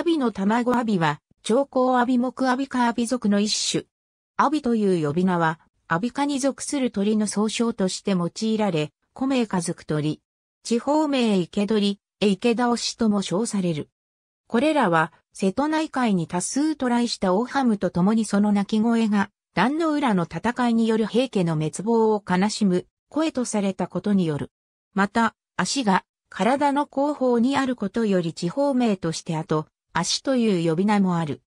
アビの卵アビは、長江アビ木アビカアビ族の一種。アビという呼び名は、アビカに属する鳥の総称として用いられ、古名家族鳥。地方名池鳥、え池田推しとも称される。これらは、瀬戸内海に多数渡来したオハムと共にその鳴き声が、壇の浦の戦いによる平家の滅亡を悲しむ声とされたことによる。また、足が体の後方にあることより地方名として後、足という呼び名もある。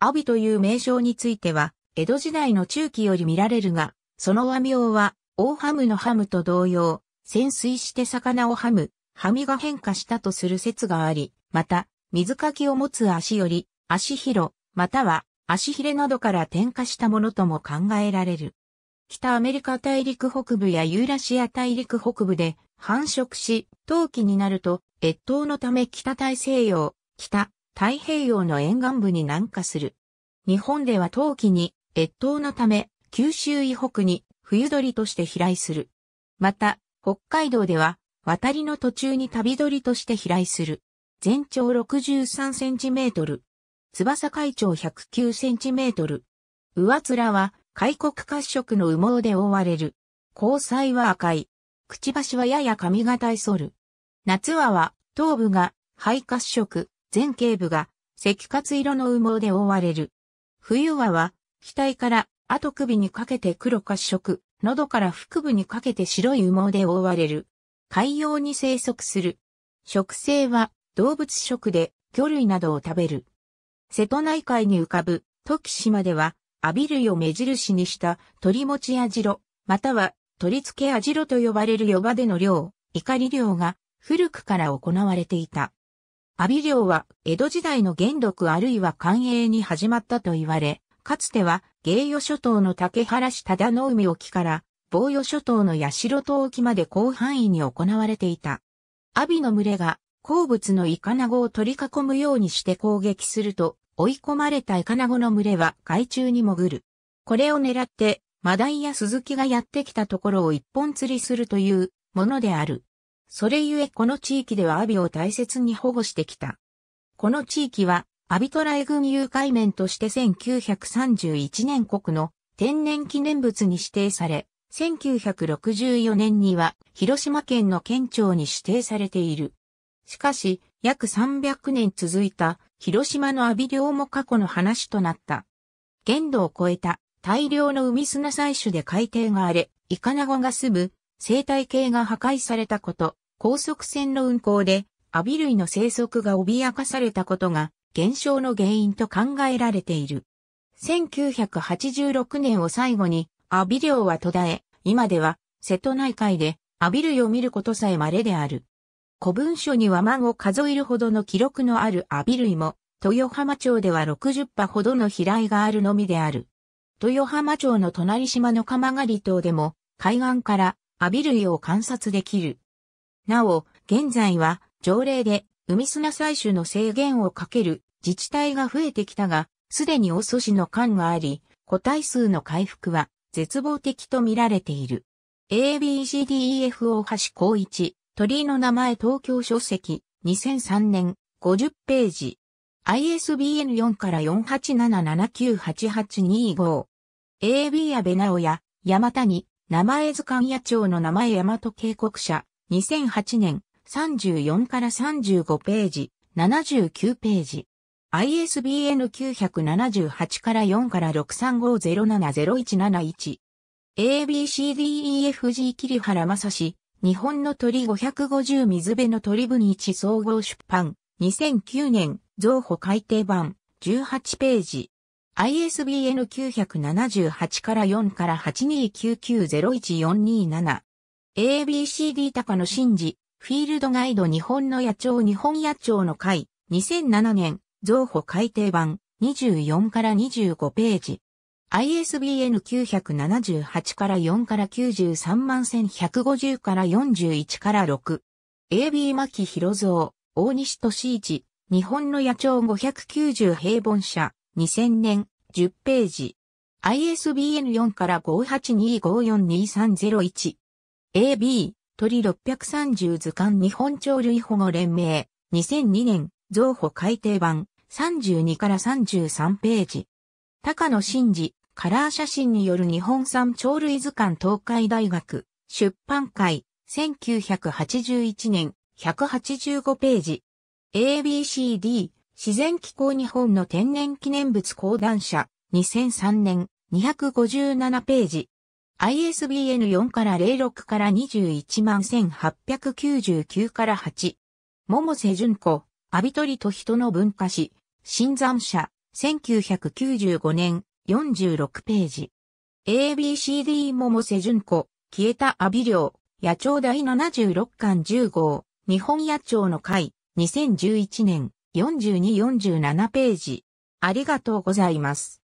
阿鼻という名称については、江戸時代の中期より見られるが、その和名は、大ハムのハムと同様、潜水して魚をハム、ハミが変化したとする説があり、また、水かきを持つ足より、足広、または、足ひれなどから転化したものとも考えられる。北アメリカ大陸北部やユーラシア大陸北部で繁殖し、冬季になると、越冬のため北大西洋、北太平洋の沿岸部に南下する。日本では冬季に越冬のため、九州以北に冬鳥として飛来する。また、北海道では渡りの途中に旅鳥として飛来する。全長63センチメートル。翼海長109センチメートル。上面は開国褐色の羽毛で覆われる。交際は赤い。くちばしはやや髪型いそる。夏はは頭部が肺褐色、全頸部が赤活色の羽毛で覆われる。冬はは、額から後首にかけて黒褐色、喉から腹部にかけて白い羽毛で覆われる。海洋に生息する。食性は動物食で魚類などを食べる。瀬戸内海に浮かぶ時島では、アビ類を目印にした鳥持ちアジロ、または鳥付けアジロと呼ばれる呼ばでの漁、怒り漁が古くから行われていた。阿鼻領は江戸時代の元禄あるいは寛永に始まったと言われ、かつては芸与諸島の竹原市忠の海沖から防与諸島の八代島沖まで広範囲に行われていた。阿鼻の群れが好物のイカナゴを取り囲むようにして攻撃すると、追い込まれたイカナゴの群れは海中に潜る。これを狙って、マダイやスズキがやってきたところを一本釣りするというものである。それゆえこの地域ではアビを大切に保護してきた。この地域は、アビトライ群有海面として1931年国の天然記念物に指定され、1964年には広島県の県庁に指定されている。しかし、約300年続いた広島のアビ漁も過去の話となった。限度を超えた大量の海砂採取で海底が荒れ、イカナゴが住む生態系が破壊されたこと、高速船の運航でアビ類の生息が脅かされたことが減少の原因と考えられている。1986年を最後にアビ漁は途絶え、今では瀬戸内海でアビ類を見ることさえ稀である。古文書には孫数えるほどの記録のあるアビ類も、豊浜町では60羽ほどの飛来があるのみである。豊浜町の隣島の鎌狩島でも海岸からアビ類を観察できる。なお、現在は条例で海砂採取の制限をかける自治体が増えてきたが、すでに遅しの感があり、個体数の回復は絶望的と見られている。ABCDEF 大橋光一、鳥の名前東京書籍、2003年、50ページ。ISBN 4から4 8 7 7 9 8 8 2 5 AB 阿部直也、や、山谷、名前図鑑野鳥の名前大和渓谷社、2008年34から35ページ、79ページ。ISBN 978から4から635070171。ABCDEFG 桐原正史、日本の鳥550水辺の鳥分一総合出版、2009年、増補改訂版、18ページ。ISBN 978から4から829901427。ABCD 高野真治、フィールドガイド日本の野鳥日本野鳥の会、2007年、増補改訂版、24から25ページ。ISBN 978から4から93万1150から41から6。AB 牧博蔵、大西俊一、日本の野鳥590平凡社、2000年、10ページ。ISBN4 から582542301。AB、鳥630図鑑日本鳥類保護連盟、2002年、増補改訂版、32から33ページ。高野真治、カラー写真による日本産鳥類図鑑東海大学、出版会、1981年、185ページ。ABCD、自然気候日本の天然記念物講談社、2003年、257ページ。ISBN 4から06から21万1899から8。桃瀬淳子、アビトリと人の文化史、新山社、1995年、46ページ。ABCD 桃瀬淳子、消えた阿ビ寮、野鳥第76巻10号、日本野鳥の会、2011年、4247ページ。ありがとうございます。